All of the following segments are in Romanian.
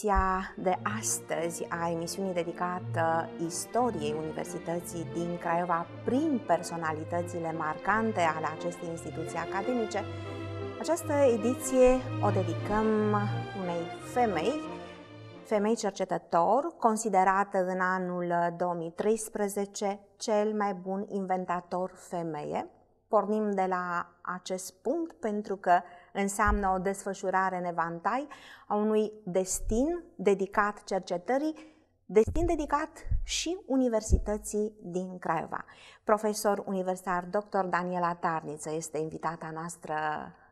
ediția de astăzi a emisiunii dedicată istoriei Universității din Craiova prin personalitățile marcante ale acestei instituții academice. Această ediție o dedicăm unei femei, femei cercetător, considerată în anul 2013 cel mai bun inventator femeie. Pornim de la acest punct pentru că înseamnă o desfășurare în evantai a unui destin dedicat cercetării, destin dedicat și Universității din Craiova. Profesor universitar dr. Daniela Tarniță este invitata noastră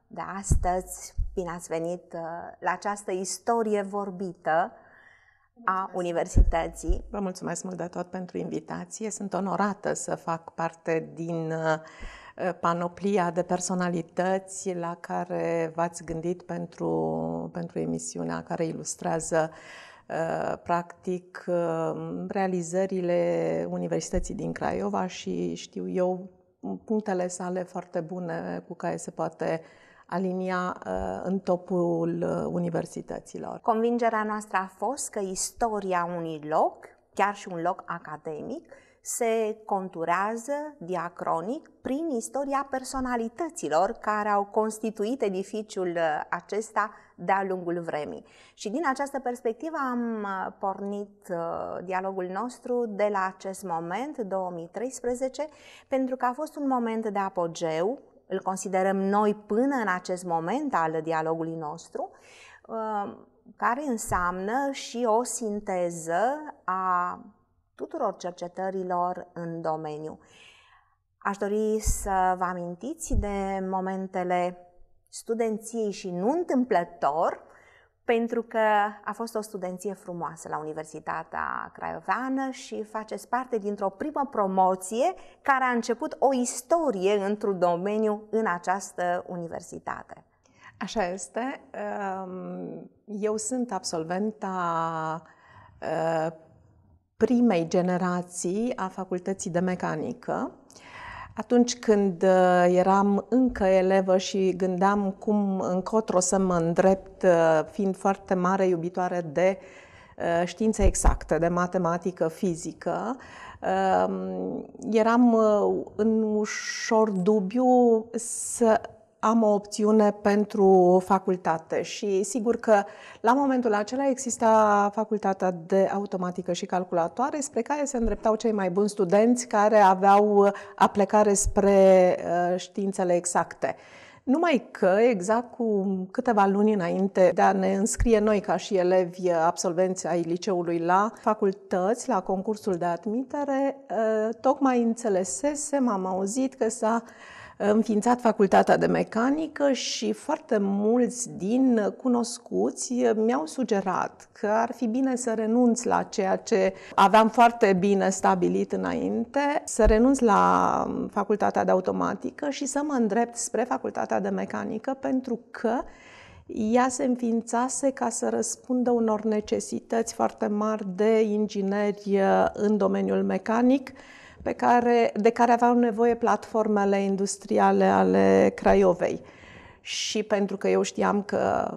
de astăzi. Bine ați venit uh, la această istorie vorbită a Universității. Vă mulțumesc mult de tot pentru invitație. Sunt onorată să fac parte din uh, Uh, panoplia de personalități la care v-ați gândit pentru, pentru emisiunea care ilustrează uh, practic uh, realizările Universității din Craiova și știu eu punctele sale foarte bune cu care se poate alinia în topul universităților. Convingerea noastră a fost că istoria unui loc, chiar și un loc academic, se conturează diacronic prin istoria personalităților care au constituit edificiul uh, acesta de-a lungul vremii. Și din această perspectivă am uh, pornit uh, dialogul nostru de la acest moment, 2013, pentru că a fost un moment de apogeu, îl considerăm noi până în acest moment al dialogului nostru, care înseamnă și o sinteză a tuturor cercetărilor în domeniu. Aș dori să vă amintiți de momentele studenției și nu întâmplător, pentru că a fost o studenție frumoasă la Universitatea Craioveană și faceți parte dintr-o primă promoție care a început o istorie într-un domeniu în această universitate. Așa este. Ehm, eu sunt absolventa ehm, primei generații a facultății de mecanică. Atunci când uh, eram încă elevă și gândeam cum încotro să mă îndrept, uh, fiind foarte mare iubitoare de uh, științe exacte, de matematică, fizică, um, eram în ușor dubiu să am o opțiune pentru facultate și sigur că la momentul acela exista facultatea de automatică și calculatoare spre care se îndreptau cei mai buni studenți care aveau aplecare spre uh, științele exacte. Numai că, exact cu câteva luni înainte de a ne înscrie noi ca și elevi uh, absolvenți ai liceului la facultăți, la concursul de admitere, uh, tocmai înțelesesem, am auzit că s-a înființat facultatea de mecanică și foarte mulți din cunoscuți mi-au sugerat că ar fi bine să renunț la ceea ce aveam foarte bine stabilit înainte, să renunț la facultatea de automatică și să mă îndrept spre facultatea de mecanică pentru că ea se înființase ca să răspundă unor necesități foarte mari de ingineri uh, în domeniul mecanic, pe care, de care aveau nevoie platformele industriale ale Craiovei. Și pentru că eu știam că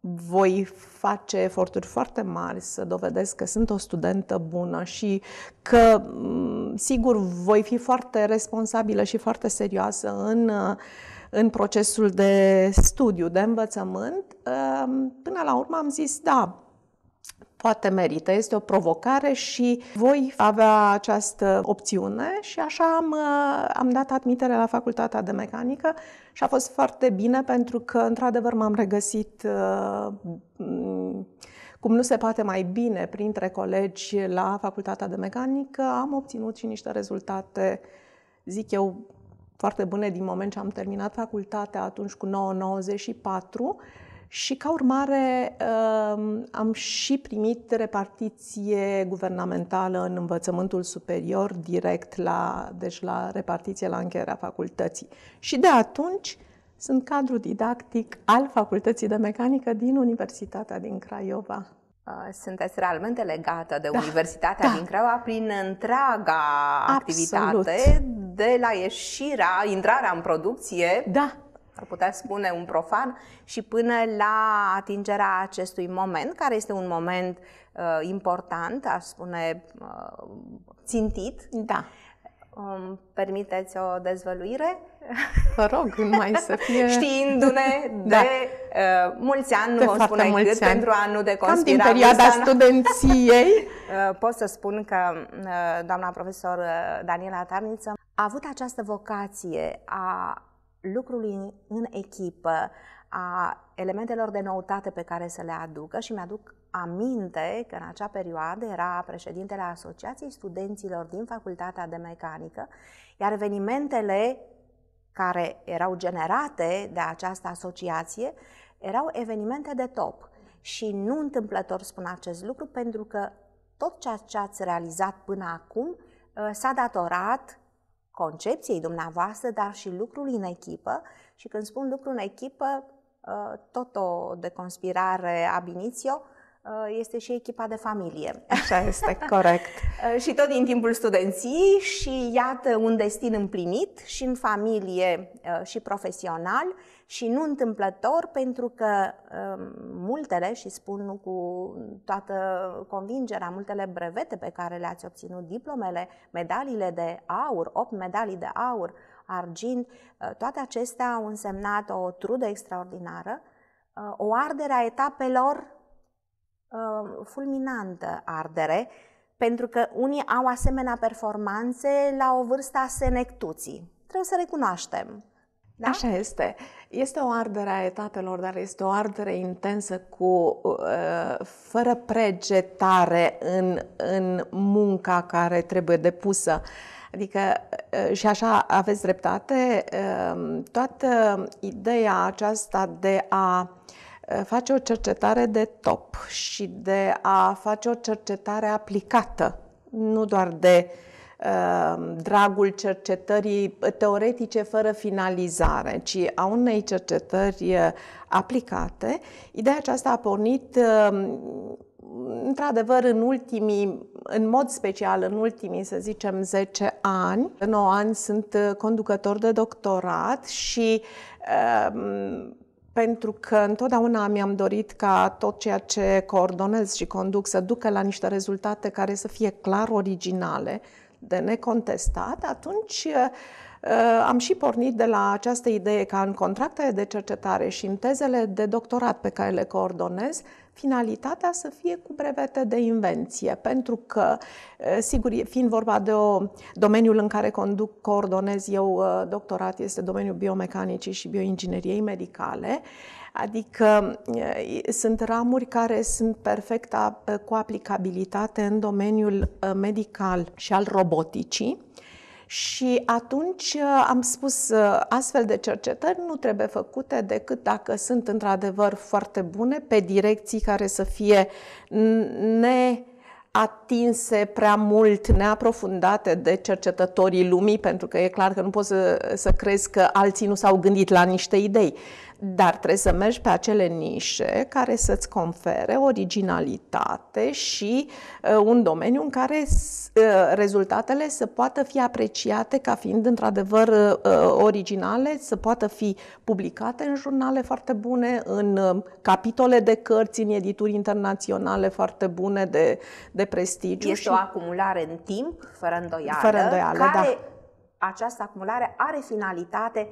voi face eforturi foarte mari să dovedesc că sunt o studentă bună și că, mm, sigur, voi fi foarte responsabilă și foarte serioasă în, în procesul de studiu, de învățământ. Ehm, până la urmă am zis, da, poate merită, este o provocare și voi avea această opțiune și așa am, uh, am dat admitere la Facultatea de Mecanică și a fost foarte bine pentru că, într-adevăr, m-am regăsit uh, cum nu se poate mai bine printre colegi la Facultatea de Mecanică. Am obținut și niște rezultate, zic eu, foarte bune din moment ce am terminat facultatea atunci cu 994 și ca urmare um, am și primit repartiție guvernamentală în învățământul superior direct la, deci la repartiție la încheierea facultății. Și de atunci sunt cadru didactic al Facultății de Mecanică din Universitatea din Craiova. Sunteți realmente legată de da, Universitatea da. din Craiova prin întreaga Absolut. activitate, de la ieșirea, intrarea în producție, da ar putea spune un profan, și până la atingerea acestui moment, care este un moment uh, important, aș spune uh, țintit. Da. Um, permiteți o dezvăluire? Vă rog, mai să fie... Știindu-ne de da. uh, mulți ani, de nu o spune cât, ani. pentru a nu deconspira. Cam din perioada an... studenției. uh, pot să spun că uh, doamna profesor uh, Daniela Tarniță a avut această vocație a lucrului în echipă, a elementelor de noutate pe care să le aducă și mi-aduc aminte că în acea perioadă era președintele Asociației Studenților din Facultatea de Mecanică, iar evenimentele care erau generate de această asociație erau evenimente de top. Și nu întâmplător spun acest lucru pentru că tot ceea ce ați realizat până acum ă, s-a datorat concepției dumneavoastră, dar și lucrul în echipă. Și când spun lucru în echipă, uh, tot o deconspirare ab Uh, este și echipa de familie. Așa este, corect. Uh, și tot din timpul studenției și iată un destin împlinit și în familie uh, și profesional și nu întâmplător pentru că um, multele, și spun cu toată convingerea, multele brevete pe care le-ați obținut, diplomele, medaliile de aur, 8 medalii de aur, argint, toate acestea au însemnat o trudă extraordinară, o ardere a etapelor uh, fulminantă ardere, pentru că unii au asemenea performanțe la o vârstă a senectuții. Trebuie să recunoaștem. Da? Așa este. Este o ardere a etapelor, dar este o ardere intensă cu uh, fără pregetare în, în munca care trebuie depusă. Adică, uh, și așa aveți dreptate, um, toată ideea aceasta de a Eh, face o cercetare de top și de a face o cercetare aplicată, nu doar de eh, dragul cercetării teoretice fără finalizare, ci a unei cercetări eh, aplicate. Ideea aceasta a pornit într-adevăr, în ultimii, în mod special în ultimii, să zicem, 10 ani, 9 ani sunt conducător de doctorat și pentru că întotdeauna mi-am dorit ca tot ceea ce coordonez și conduc să ducă la niște rezultate care să fie clar originale, de necontestat, atunci uh, uh, am și pornit de la această idee ca în contractele de cercetare și în tezele de doctorat pe care le coordonez finalitatea să fie cu brevete de invenție, pentru că, sigur, fiind vorba de o, domeniul în care conduc, coordonez eu doctorat, este domeniul biomecanicii și bioingineriei medicale, Adică sunt ramuri care sunt perfect cu aplicabilitate în domeniul medical și al roboticii, și atunci uh, am spus, uh, astfel de cercetări nu trebuie făcute decât dacă sunt într-adevăr foarte bune, pe direcții care să fie ne atinse prea mult, neaprofundate de cercetătorii lumii, pentru că e clar că nu poți să, să crezi că alții nu s-au gândit la niște idei dar trebuie să mergi pe acele nișe care să-ți confere originalitate și uh, un domeniu în care uh, rezultatele să poată fi apreciate ca fiind într-adevăr uh, uh, originale, să poată fi publicate în jurnale foarte bune, în uh, capitole de cărți, în edituri internaționale foarte bune de, de prestigiu. Este și... o acumulare în timp, fără îndoială, fără îndoială care da această acumulare are finalitate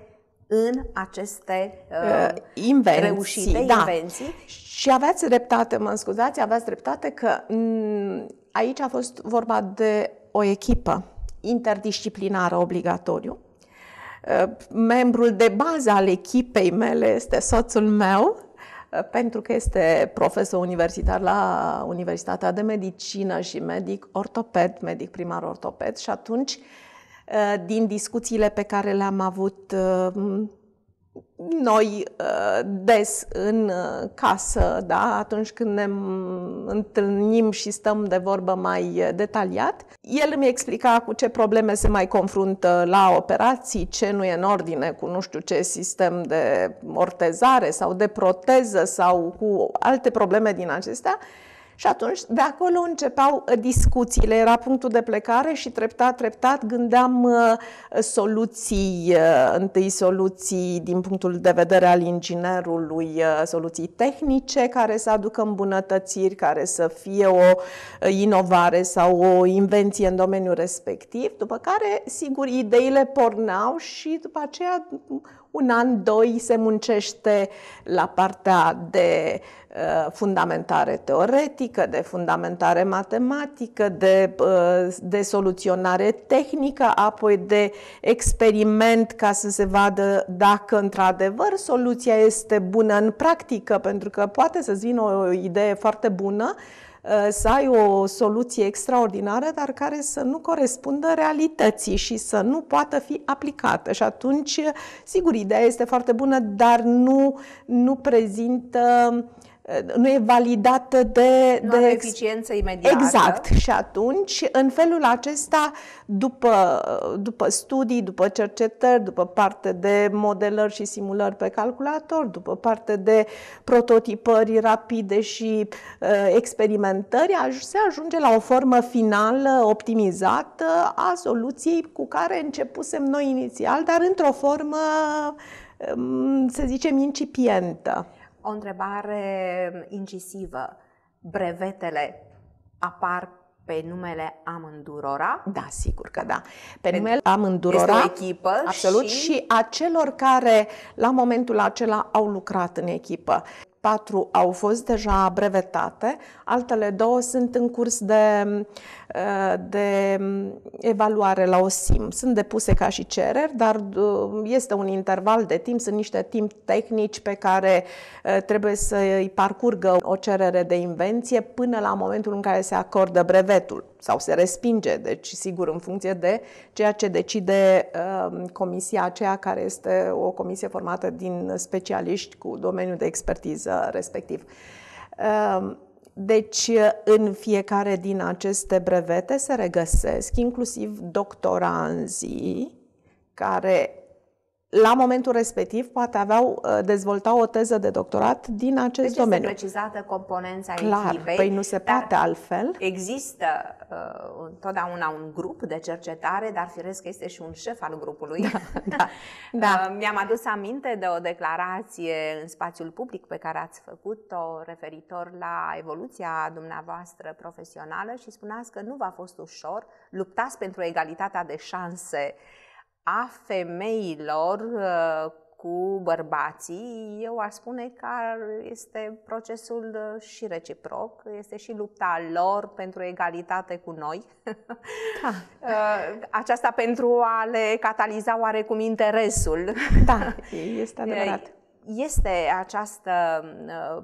în aceste uh, invenții, reușite, da. invenții. Și aveați dreptate, mă scuzați, aveați dreptate că mm, aici a fost vorba de o echipă interdisciplinară obligatoriu. Ă, membrul de bază al echipei mele este soțul meu, pentru că este profesor universitar la Universitatea de Medicină și medic ortoped, medic primar ortoped și atunci uh, Uh, din discuțiile pe care le-am avut uh, noi uh, des în casă, da? atunci când ne întâlnim și stăm de vorbă mai detaliat. El îmi explica cu ce probleme se mai confruntă la operații, ce nu e în ordine cu nu știu ce sistem de ortezare sau de proteză sau cu alte probleme din acestea și atunci de acolo începeau uh, discuțiile, era punctul de plecare și treptat, treptat gândeam uh, soluții, uh, întâi soluții din punctul de vedere al inginerului, soluții tehnice care să aducă îmbunătățiri, care să fie o inovare sau o invenție în domeniul respectiv, după care, sigur, ideile porneau și după aceea un an, doi se muncește la partea de uh, fundamentare teoretică, de fundamentare matematică, de, uh, de soluționare tehnică, apoi de experiment ca să se vadă dacă într-adevăr soluția este bună în practică, pentru că poate să-ți vină o idee foarte bună, Uh, să ai o soluție extraordinară, dar care să nu corespundă realității și să nu poată fi aplicată. Și atunci, sigur, ideea este foarte bună, dar nu, nu prezintă uh, Eh, nu e validată de... Nu de are eficiență imediată. Exact. Și atunci, în felul acesta, după, după studii, după cercetări, după parte de modelări și simulări pe calculator, după parte de prototipări rapide și uh, experimentări, se ajunge la o formă finală optimizată a soluției cu care începusem noi inițial, dar într-o formă, um, să zicem, incipientă o întrebare mm, incisivă. Brevetele apar pe numele amândurora? Da, sigur că da. Pe, pe numele amândurora, este o echipă absolut, și... și a celor care la momentul acela au lucrat în echipă patru au fost deja brevetate, altele două sunt în curs de, eh, de evaluare la OSIM. Sunt depuse ca și cereri, dar eh, este un interval de timp, sunt niște timp tehnici pe care eh, trebuie să îi parcurgă o cerere de invenție până la momentul în care se acordă brevetul sau se respinge, deci sigur în funcție de ceea ce decide um, comisia aceea care este o comisie formată din specialiști cu domeniul de expertiză respectiv. Um, deci, în fiecare din aceste brevete se regăsesc inclusiv doctoranzii care la momentul respectiv poate aveau uh, dezvolta o teză de doctorat din acest deci domeniu. Este precizată componența Clar, păi echipei. Păi nu se poate altfel. Există uh, întotdeauna un grup de cercetare, dar firesc este și un șef al grupului. Da, da, da. Uh, mi-am adus aminte de o declarație în spațiul public pe care ați făcut-o referitor la evoluția dumneavoastră profesională și spuneați că nu v-a fost ușor, luptați pentru egalitatea de șanse uh, a femeilor uh, cu bărbații, eu aș spune că este procesul uh, și reciproc, este și lupta lor pentru egalitate cu noi. Da. Uh, aceasta pentru a le cataliza oarecum interesul. Da, este adevărat. Este această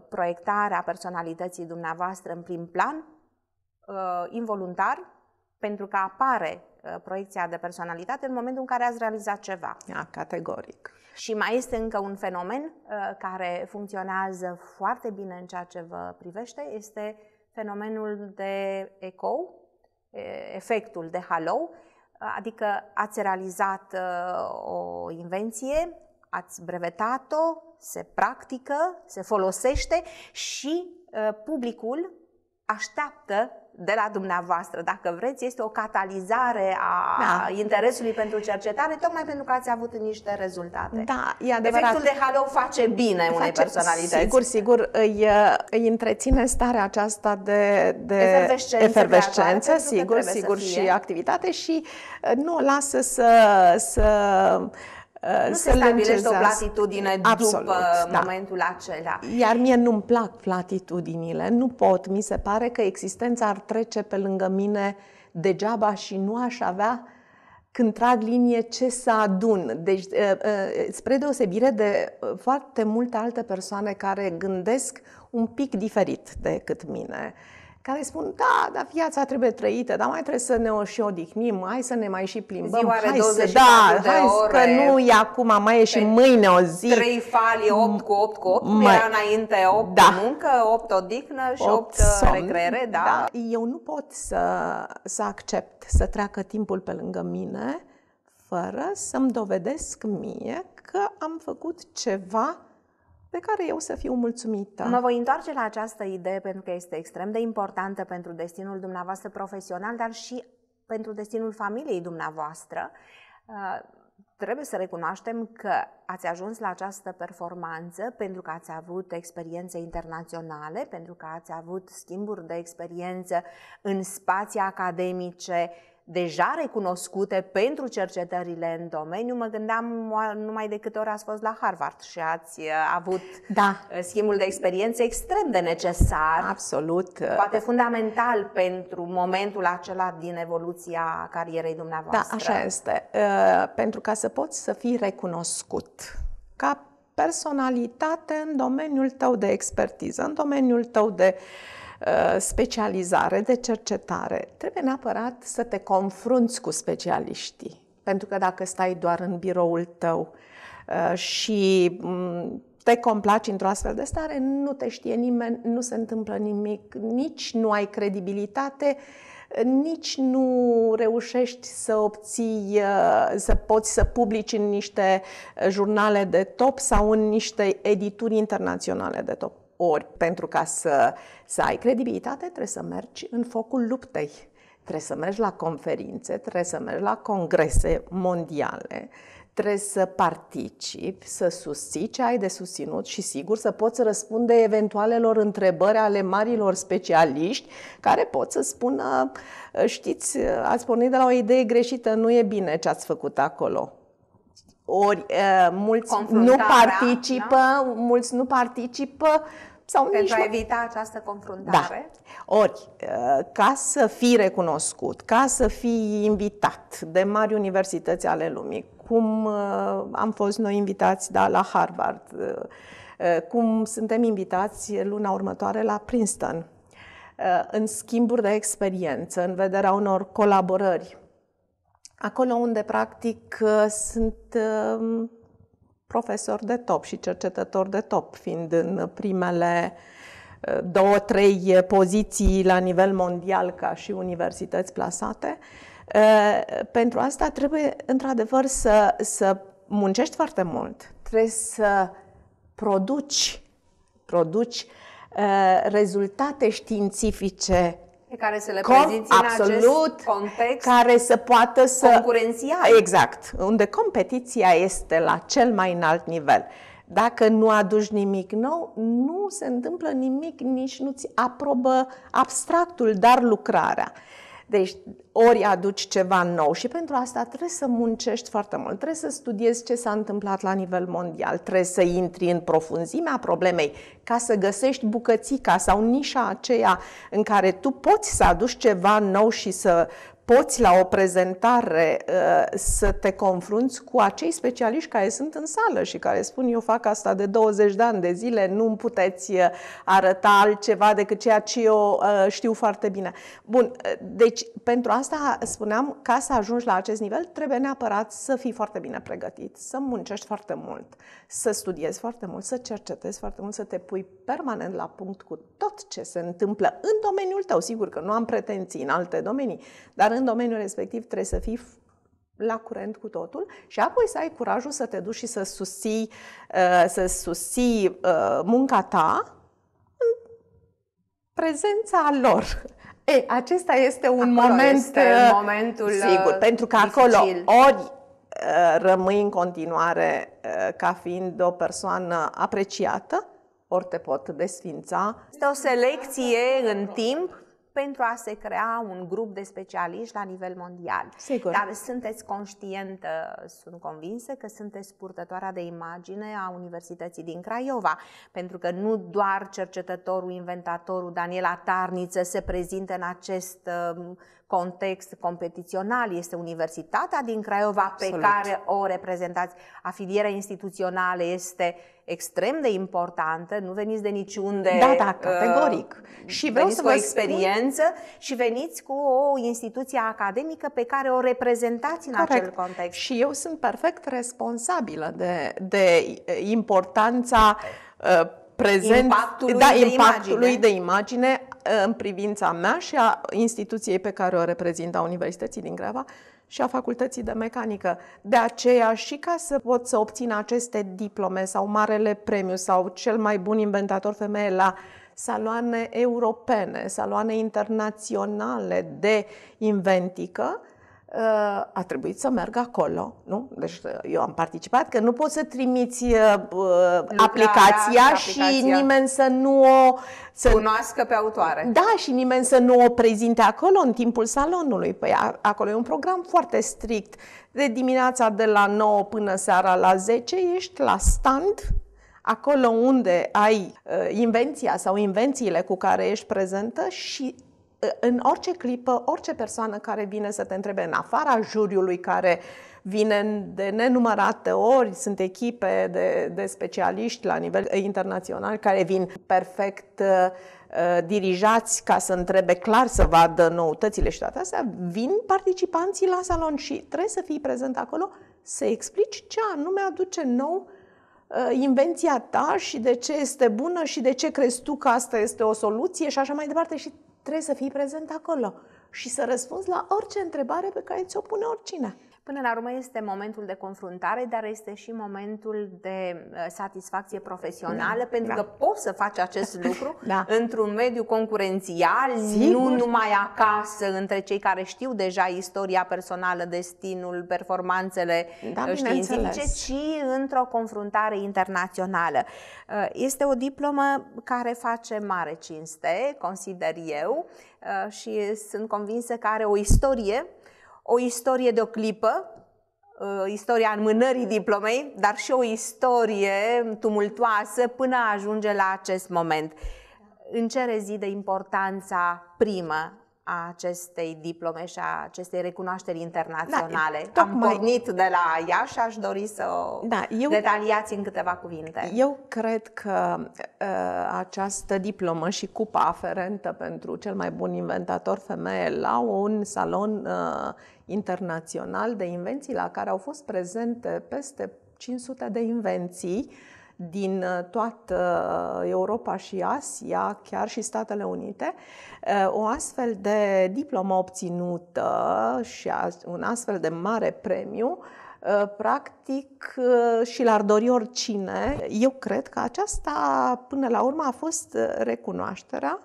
proiectare a personalității dumneavoastră în prim plan, involuntar, pentru că apare Uh, proiecția de personalitate în momentul în care ați realizat ceva. A, categoric. Și mai este încă un fenomen uh, care funcționează foarte bine în ceea ce vă privește, este fenomenul de eco, uh, efectul de halo, adică ați realizat o invenție, ați brevetat-o, se practică, se folosește și publicul așteaptă de la dumneavoastră, dacă vreți, este o catalizare a da. interesului pentru cercetare, tocmai pentru că ați avut niște rezultate. Da, e adevărat. Efectul de halo face bine face, unei personalități. Sigur, sigur, îi, îi întreține starea aceasta de, de efervescență, efervescență sigur, sigur, și activitate și uh, nu o lasă să, să nu să uh, se stabilește o platitudine Absolut, după da. momentul acela. Iar mie nu-mi plac platitudinile, nu pot. Mi se pare că existența ar trece pe lângă mine degeaba și nu aș avea când trag linie ce să adun. Deci, uh, uh, spre deosebire de foarte multe alte persoane care gândesc un pic diferit decât mine care spun, da, dar viața trebuie trăită, dar mai trebuie să ne o și odihnim, hai să ne mai și plimbăm, Ziua hai să, da, de hai ore, că nu e acum, mai e și mâine o zi. Trei fali, 8 cu 8 cu 8, mai, era înainte 8 da. muncă, 8 odihnă și 8, 8 uh, somn, recreere, da. da. Eu nu pot să, să accept să treacă timpul pe lângă mine fără să-mi dovedesc mie că am făcut ceva pe care eu să fiu mulțumită. Mă voi întoarce la această idee pentru că este extrem de importantă pentru destinul dumneavoastră profesional, dar și pentru destinul familiei dumneavoastră. Uh, trebuie să recunoaștem că ați ajuns la această performanță pentru că ați avut experiențe internaționale, pentru că ați avut schimburi de experiență în spații academice deja recunoscute pentru cercetările în domeniu. Mă gândeam numai de câte ori ați fost la Harvard și ați uh, avut da. Uh, schimbul de experiență extrem de necesar. Absolut. Poate fundamental pentru momentul acela din evoluția carierei dumneavoastră. Da, așa este. Uh, pentru ca să poți să fii recunoscut ca personalitate în domeniul tău de expertiză, în domeniul tău de uh, Uh, specializare, de cercetare, trebuie neapărat să te confrunți cu specialiștii. Pentru că dacă stai doar în biroul tău uh, și mm, te complaci într-o astfel de stare, nu te știe nimeni, nu se întâmplă nimic, nici nu ai credibilitate, nici nu reușești să obții, uh, să poți să publici în niște jurnale de top sau în niște edituri internaționale de top. Ori, pentru ca să, să ai credibilitate, trebuie să mergi în focul luptei. Trebuie să mergi la conferințe, trebuie să mergi la congrese mondiale, trebuie să participi, să susții ce ai de susținut și sigur să poți răspunde eventualelor întrebări ale marilor specialiști care pot să spună, știți, ați pornit de la o idee greșită, nu e bine ce ați făcut acolo ori uh, mulți nu participă, da? mulți nu participă sau Pentru nici a evita această confruntare. Da. Ori, uh, ca să fii recunoscut, ca să fii invitat de mari universități ale lumii, cum uh, am fost noi invitați da, la Harvard, uh, cum suntem invitați luna următoare la Princeton, în schimburi de experiență, în vederea unor colaborări. Acolo unde, practic, sunt profesori de top și cercetători de top, fiind în primele eh, două, trei eh, poziții la nivel mondial ca și universități plasate. Eh, pentru asta trebuie, într-adevăr, să, să muncești foarte mult. Trebuie să produci, produci rezultate științifice pe care să le Com- prezinți absolut, în acest context care să poată să concurențial. Exact, unde competiția este la cel mai înalt nivel. Dacă nu aduci nimic nou, nu se întâmplă nimic, nici nu-ți aprobă abstractul, dar lucrarea. Deci ori aduci ceva nou și pentru asta trebuie să muncești foarte mult, trebuie să studiezi ce s-a întâmplat la nivel mondial, trebuie să intri în profunzimea problemei ca să găsești bucățica sau nișa aceea în care tu poți să aduci ceva nou și să poți la o prezentare uh, să te confrunți cu acei specialiști care sunt în sală și care spun eu fac asta de 20 de ani de zile, nu îmi puteți uh, arăta altceva decât ceea ce eu uh, știu foarte bine. Bun, deci pentru asta spuneam, ca să ajungi la acest nivel, trebuie neapărat să fii foarte bine pregătit, să muncești foarte mult, să studiezi foarte mult, să cercetezi foarte mult, să te pui permanent la punct cu tot ce se întâmplă în domeniul tău. Sigur că nu am pretenții în alte domenii, dar în în domeniul respectiv trebuie să fii la curent cu totul și apoi să ai curajul să te duci și să susții, uh, să susții uh, munca ta în prezența lor. Ei, acesta este un acolo moment. Este uh, momentul. Sigur, pentru că dificil. acolo ori rămâi în continuare ca fiind o persoană apreciată, ori te pot desfința. Este o selecție în timp pentru a se crea un grup de specialiști la nivel mondial. Sigur. Dar sunteți conștientă, uh, sunt convinsă că sunteți purtătoarea de imagine a Universității din Craiova, pentru că nu doar cercetătorul, inventatorul Daniela Tarniță se prezintă în acest uh, context competițional este Universitatea din Craiova Absolut. pe care o reprezentați. Afilierea instituțională este extrem de importantă, nu veniți de niciunde. Da, da, categoric. Uh, și vreau veniți să cu vă experiență spun... și veniți cu o instituție academică pe care o reprezentați în Corect. acel context. Și eu sunt perfect responsabilă de, de eh, importanța uh, prezent, impactului, da, de, impactului imagine. de imagine Uh, în privința mea și a instituției pe care o reprezint a Universității din Greva și a Facultății de Mecanică. De aceea și ca să pot să obțin aceste diplome sau marele premiu sau cel mai bun inventator femeie la saloane europene, saloane internaționale de inventică, Uh, a trebuit să merg acolo, nu? Deci uh, eu am participat, că nu poți să trimiți uh, Lucrarea, aplicația și aplicația. nimeni să nu o... Să cunoască pe autoare. Da, și nimeni să nu o prezinte acolo în timpul salonului. Păi acolo e un program foarte strict. De dimineața de la 9 până seara la 10 ești la stand, acolo unde ai uh, invenția sau invențiile cu care ești prezentă și în orice clipă, orice persoană care vine să te întrebe în afara juriului care vine de nenumărate ori, sunt echipe de, de specialiști la nivel internațional care vin perfect uh, uh dirijați ca să întrebe clar, să vadă noutățile și toate astea, vin participanții la salon și trebuie să fii prezent acolo să explici ce anume aduce nou uh, invenția ta și de ce este bună și de ce crezi tu că asta este o soluție și așa mai departe și Trebuie să fii prezent acolo și să răspunzi la orice întrebare pe care ți-o pune oricine. Până la urmă este momentul de confruntare, dar este și momentul de uh, satisfacție profesională, da, pentru da. că poți să faci acest lucru da. într-un mediu concurențial, Sigur. nu numai acasă, între cei care știu deja istoria personală, destinul, performanțele da, uh, științifice, ci într-o confruntare internațională. Uh, este o diplomă care face mare cinste, consider eu, și sunt convinsă că are o istorie o istorie de o clipă, uh, istoria înmânării diplomei, dar și o istorie tumultoasă până ajunge la acest moment. În ce rezide importanța primă a acestei diplome și a acestei recunoașteri internaționale. Da, Am pornit de la ea și aș dori să o da, eu... detaliați în câteva cuvinte. Eu cred că uh, această diplomă și cupa aferentă pentru cel mai bun inventator femeie la un salon uh, internațional de invenții la care au fost prezente peste 500 de invenții din uh, toată uh, Europa și Asia, chiar și Statele Unite, uh, o astfel de diplomă obținută și un astfel de mare premiu practic și l-ar dori oricine. Eu cred că aceasta, până la urmă, a fost recunoașterea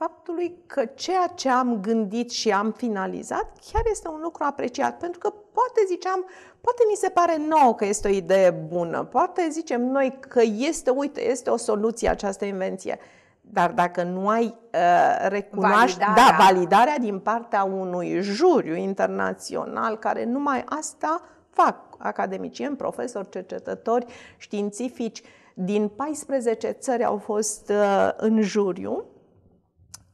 faptului că ceea ce am gândit și am finalizat chiar este un lucru apreciat, pentru că poate ziceam, poate ni se pare nouă că este o idee bună, poate zicem noi că este, uite, este o soluție această invenție, dar dacă nu ai uh, recunoaște validarea. Da, validarea din partea unui juriu internațional care numai asta fac academicieni, profesori, cercetători, științifici din 14 țări au fost uh, în juriu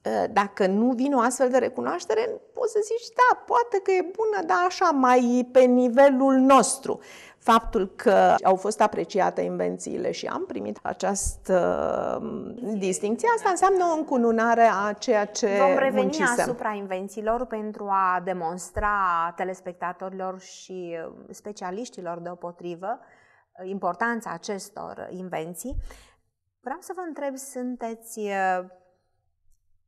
Eh, dacă nu vine o astfel de recunoaștere, poți să zici, da, poate că e bună, dar așa mai pe nivelul nostru. Faptul că au fost apreciate invențiile și am primit această mm, distinție, asta înseamnă o încununare a ceea ce Vom reveni muncisem. asupra invențiilor pentru a demonstra telespectatorilor și mm, specialiștilor deopotrivă eh, importanța acestor invenții. Vreau să vă întreb, sunteți eh,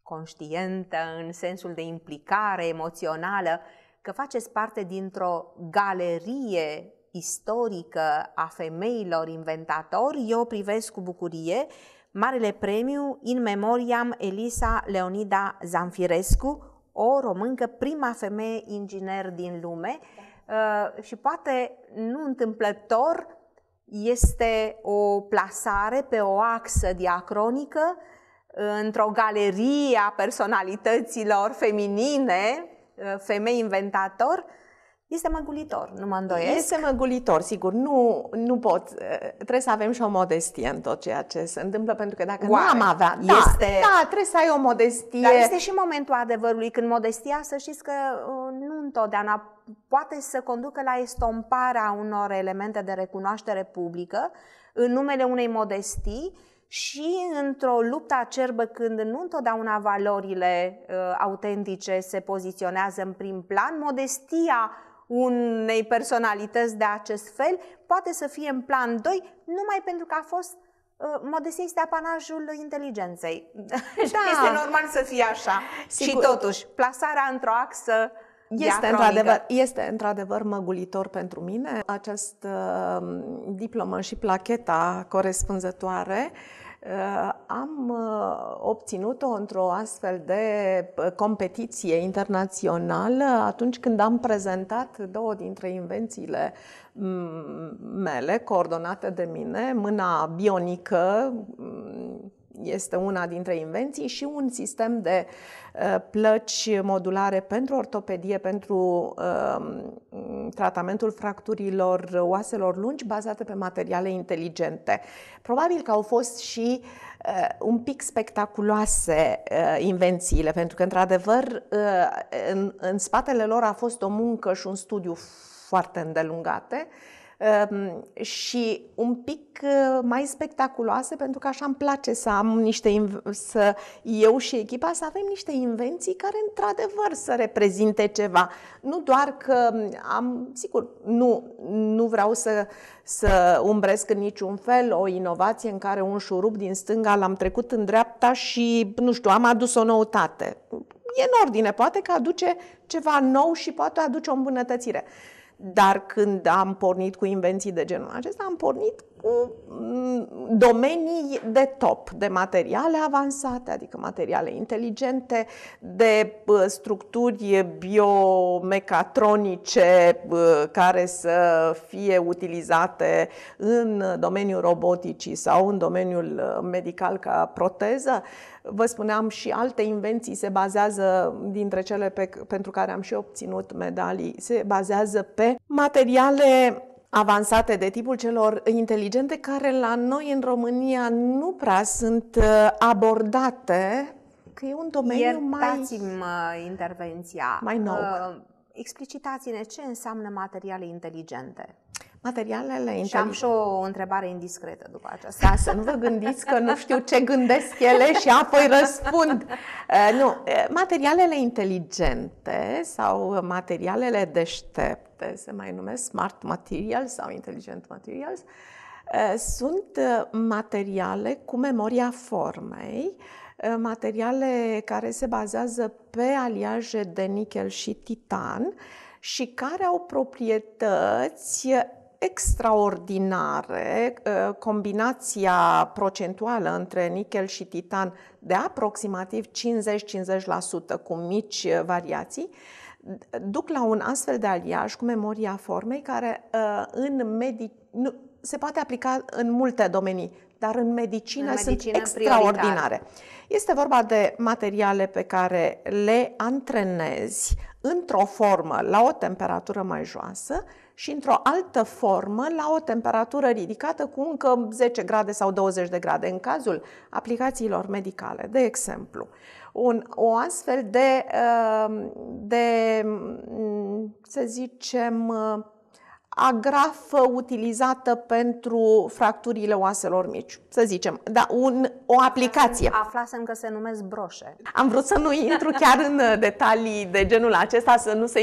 conștientă, în sensul de implicare emoțională, că faceți parte dintr-o galerie istorică a femeilor inventatori, eu privesc cu bucurie Marele Premiu In Memoriam Elisa Leonida Zanfirescu, o româncă, prima femeie inginer din lume uh, și poate nu întâmplător este o plasare pe o axă diacronică într-o galerie a personalităților feminine, uh, femei inventator, este măgulitor, nu mă îndoiesc. Este măgulitor, sigur. Nu, nu pot. Uh, trebuie să avem și o modestie în tot ceea ce se întâmplă, pentru că dacă nu am avea... Da, este... da, trebuie să ai o modestie. Dar este și momentul adevărului, când modestia, să știți că uh, nu întotdeauna poate să conducă la estomparea unor elemente de recunoaștere publică în numele unei modestii, și într-o luptă acerbă când nu întotdeauna valorile uh, autentice se poziționează în prim plan, modestia unei personalități de acest fel poate să fie în plan 2 numai pentru că a fost uh, modestia este apanajul inteligenței. Da. este normal să fie așa. Sigur. Și totuși, plasarea într-o axă este într-adevăr, este într-adevăr măgulitor pentru mine. Acest uh, diplomă și placheta corespunzătoare uh, am uh, obținut-o într-o astfel de uh, competiție internațională atunci când am prezentat două dintre invențiile mm, mele, coordonate de mine, mâna bionică, um, este una dintre invenții și un sistem de uh, plăci modulare pentru ortopedie, pentru um, tratamentul fracturilor oaselor lungi bazate pe materiale inteligente. Probabil că au fost și uh, un pic spectaculoase uh, invențiile, pentru că, într-adevăr, în, spatele lor a fost o muncă și un studiu foarte îndelungate Ehm, și un pic eh, mai spectaculoase, pentru că așa îmi place să am niște, să eu și echipa să avem niște invenții care într-adevăr să reprezinte ceva. Nu doar că am, sigur, nu, nu vreau să, să umbresc în niciun fel o inovație în care un șurub din stânga l-am trecut în dreapta și, nu știu, am adus o noutate. E în ordine, poate că aduce ceva nou și poate aduce o îmbunătățire. Dar când am pornit cu invenții de genul acesta, am pornit Mm, domenii de top, de materiale avansate, adică materiale inteligente, de structuri biomecatronice care să fie utilizate în domeniul roboticii sau în domeniul uh, medical ca proteză. Vă spuneam și alte invenții se bazează, dintre cele pe, pentru care am și obținut medalii, se bazează pe materiale avansate de tipul celor inteligente care la noi în România nu prea sunt uh, abordate, că e un domeniu Iertați-mă mai... Uh, intervenția. Mai nou. Uh, explicitați-ne ce înseamnă materiale inteligente materialele Și am și o întrebare indiscretă după aceasta. Da, să nu vă gândiți că nu știu ce gândesc ele și apoi răspund. Uh, nu, uh, materialele inteligente sau materialele deștepte, se mai numesc smart materials sau intelligent materials, uh, sunt materiale cu memoria formei, materiale care se bazează pe aliaje de nichel și titan și care au proprietăți extraordinare, ă, combinația procentuală între nichel și titan de aproximativ 50-50% cu mici ă, variații, duc la un astfel de aliaj cu memoria formei care ă, în medic... Nu, se poate aplica în multe domenii, dar în medicină, în medicină sunt extraordinare. Prioritar. Este vorba de materiale pe care le antrenezi într-o formă la o temperatură mai joasă și într-o altă formă la o temperatură ridicată cu încă 10 grade sau 20 de grade, în cazul aplicațiilor medicale, de exemplu. Un, o astfel de, uh, de, mm, să zicem, uh, agrafă utilizată pentru fracturile oaselor mici, să zicem, da, un, o aplicație. Aflasem că se numesc broșe. Am vrut să nu intru chiar în uh, detalii de genul acesta, să nu se...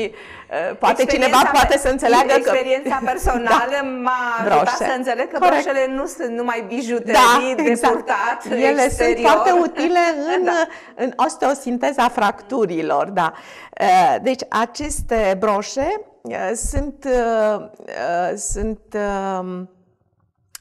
Uh, poate cineva poate să înțeleagă că... Experiența da. personală da. m-a broșe. să înțeleg că Corect. broșele nu sunt numai bijuterii da, de exact. purtat Ele exterior. sunt foarte utile în, da. în osteosinteza fracturilor, da. Uh, deci aceste broșe Eh, sunt, eh, eh, sunt ehm,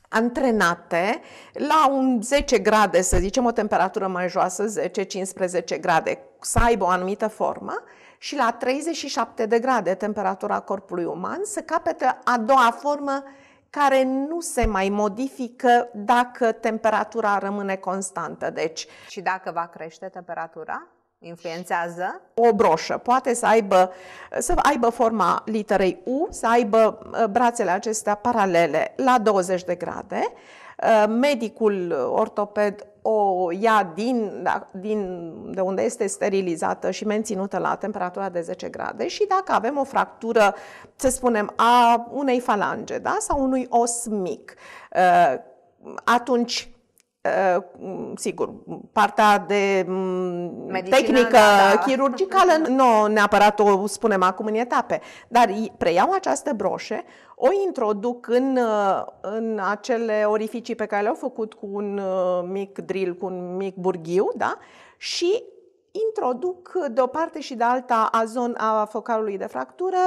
antrenate la un 10 grade, să zicem, o temperatură mai joasă, 10-15 grade, să aibă o anumită formă și la 37 de grade temperatura corpului uman să capete a doua formă care nu se mai modifică dacă temperatura rămâne constantă. Deci, și dacă va crește temperatura? influențează? O broșă poate să aibă, să aibă forma literei U, să aibă uh, brațele acestea paralele la 20 de grade. Uh, medicul ortoped o ia din, da, din de unde este sterilizată și menținută la temperatura de 10 grade și dacă avem o fractură, să spunem, a unei falange da? sau unui os mic, uh, atunci Uh, sigur, partea de mm, Medicina, tehnică da. da. chirurgicală nu neapărat o spunem acum în etape, dar preiau această broșe, o introduc în, uh, în acele orificii pe care le-au făcut cu un uh, mic drill, cu un mic burghiu, da? și introduc de o parte și de alta a zona a focalului de fractură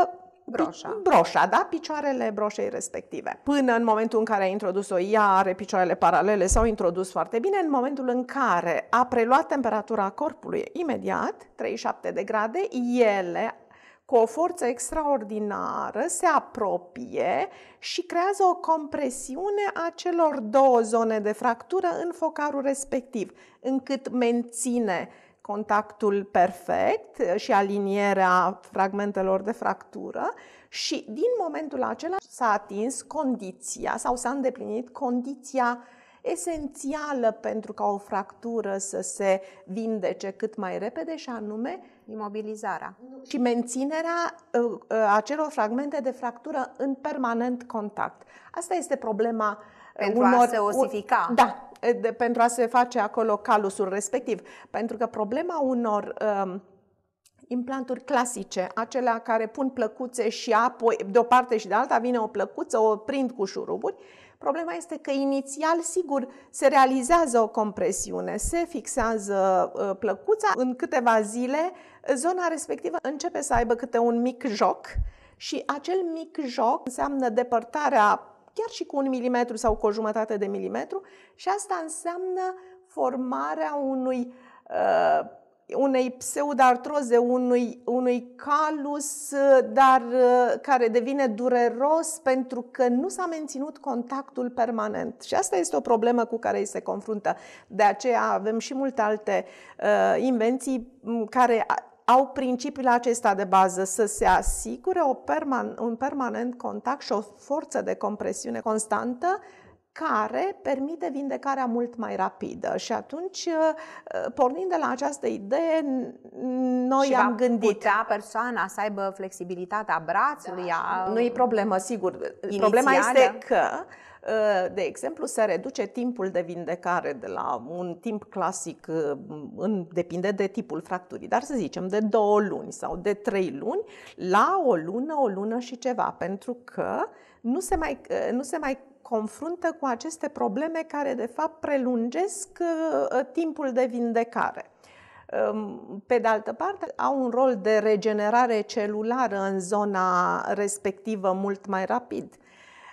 broșa. broșa, da, picioarele broșei respective. Până în momentul în care a introdus-o, ea are picioarele paralele, s-au introdus foarte bine. În momentul în care a preluat temperatura corpului imediat, 37 de grade, ele cu o forță extraordinară, se apropie și creează o compresiune a celor două zone de fractură în focarul respectiv, încât menține contactul perfect eh, și alinierea fragmentelor de fractură și din momentul acela s-a atins condiția sau s-a îndeplinit condiția esențială pentru ca o fractură să se vindece cât mai repede și anume imobilizarea și menținerea eh, eh, acelor fragmente de fractură în permanent contact. Asta este problema pentru unor, a se osifica. Da, de, pentru a se face acolo calusul respectiv. Pentru că problema unor um, implanturi clasice, acelea care pun plăcuțe și apoi, de o parte și de alta vine o plăcuță, o prind cu șuruburi, Problema este că inițial, sigur, se realizează o compresiune, se fixează uh, plăcuța, în câteva zile zona respectivă începe să aibă câte un mic joc și acel mic joc înseamnă depărtarea chiar și cu un milimetru sau cu o jumătate de milimetru și asta înseamnă formarea unui, uh, unei pseudartroze, unui, unui calus, uh, dar uh, care devine dureros pentru că nu s-a menținut contactul permanent. Și asta este o problemă cu care ei se confruntă. De aceea avem și multe alte uh, invenții care au principiul acesta de bază să se asigure o perman- un permanent contact și o forță de compresiune constantă care permite vindecarea mult mai rapidă. Și atunci, uh, uh, pornind de la această idee, noi și am gândit. Putea persoana să aibă flexibilitatea brațului. Da. A... Nu e problemă, sigur. Inițială. Problema este că Ă, de exemplu, se reduce timpul de vindecare de la un timp clasic, ă, în, depinde de tipul fracturii, dar să zicem de două luni sau de trei luni, la o lună, o lună și ceva, pentru că nu se mai, ă, nu se mai confruntă cu aceste probleme care, de fapt, prelungesc timpul de vindecare. Pe de altă parte, au un rol de regenerare celulară în zona respectivă mult mai rapid.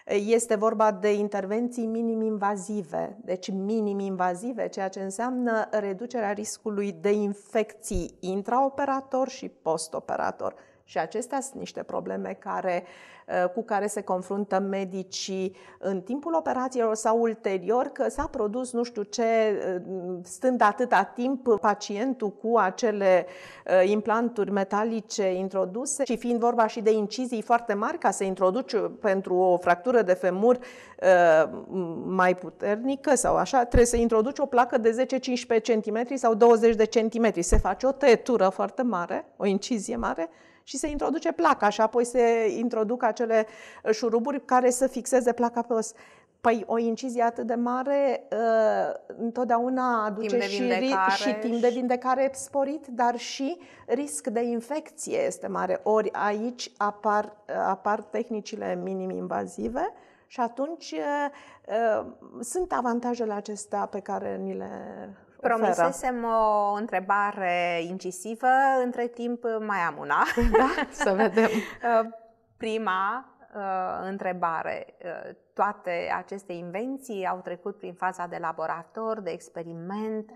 Este vorba de intervenții minim-invazive, deci minim-invazive, ceea ce înseamnă reducerea riscului de infecții intraoperator și postoperator. Și acestea sunt niște probleme care, uh, cu care se confruntă medicii în timpul operațiilor sau ulterior, că s-a produs nu știu ce, uh, stând atâta timp pacientul cu acele uh, implanturi metalice introduse și fiind vorba și de incizii foarte mari ca să introduci pentru o fractură de femur mai puternică sau așa, trebuie să introduci o placă de 10-15 cm sau 20 de centimetri. Se face o tăietură foarte mare, o incizie mare și se introduce placa și apoi se introduc acele uh, șuruburi care să fixeze placa pe os. Păi o incizie atât de mare uh, întotdeauna aduce timp și, și timp de vindecare sporit, dar și risc de infecție este mare. Ori aici apar, uh, apar tehnicile minim-invazive și atunci sunt avantajele acestea pe care ni le Promisesem o întrebare incisivă, între timp mai am una. Da, să vedem. Uh, prima uh, întrebare. Uh, toate aceste invenții au trecut prin faza de laborator, de experiment.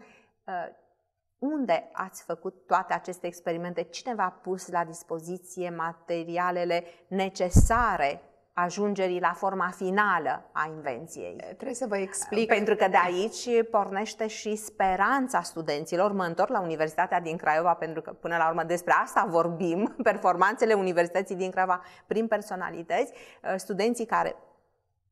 Unde ați făcut toate aceste experimente? Cine v-a pus la dispoziție materialele necesare ajungerii la forma finală a invenției. Eh, trebuie să vă eh, explic. Pentru că de aici pornește și speranța studenților. Mă întorc la Universitatea din Craiova, pentru că până la urmă despre asta vorbim, performanțele Universității din Craiova prin personalități. Eh, studenții care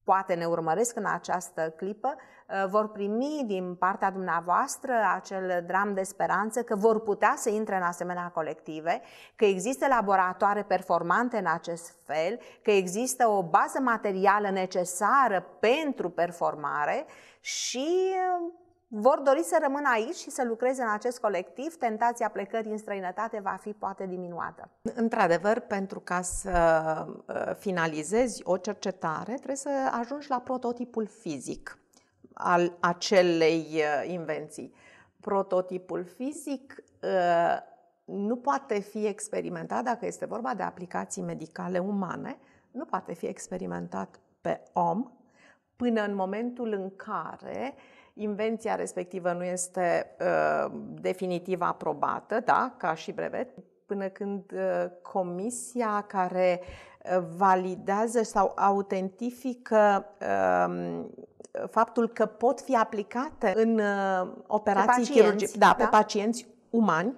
poate ne urmăresc în această clipă, uh, vor primi din partea dumneavoastră acel dram de speranță că vor putea să intre în asemenea colective, că există laboratoare performante în acest fel, că există o bază materială necesară pentru performare și uh, vor dori să rămână aici și să lucreze în acest colectiv, tentația plecării în străinătate va fi poate diminuată. Într-adevăr, pentru ca să uh, finalizezi o cercetare, trebuie să ajungi la prototipul fizic al acelei uh, invenții. Prototipul fizic uh, nu poate fi experimentat dacă este vorba de aplicații medicale umane, nu poate fi experimentat pe om până în momentul în care uh, invenția respectivă nu este uh, definitiv aprobată, da, ca și brevet, până când uh, comisia care ă, validează sau autentifică uh, faptul că pot fi aplicate în uh, operații chirurgice, da, da, pe da? pacienți umani,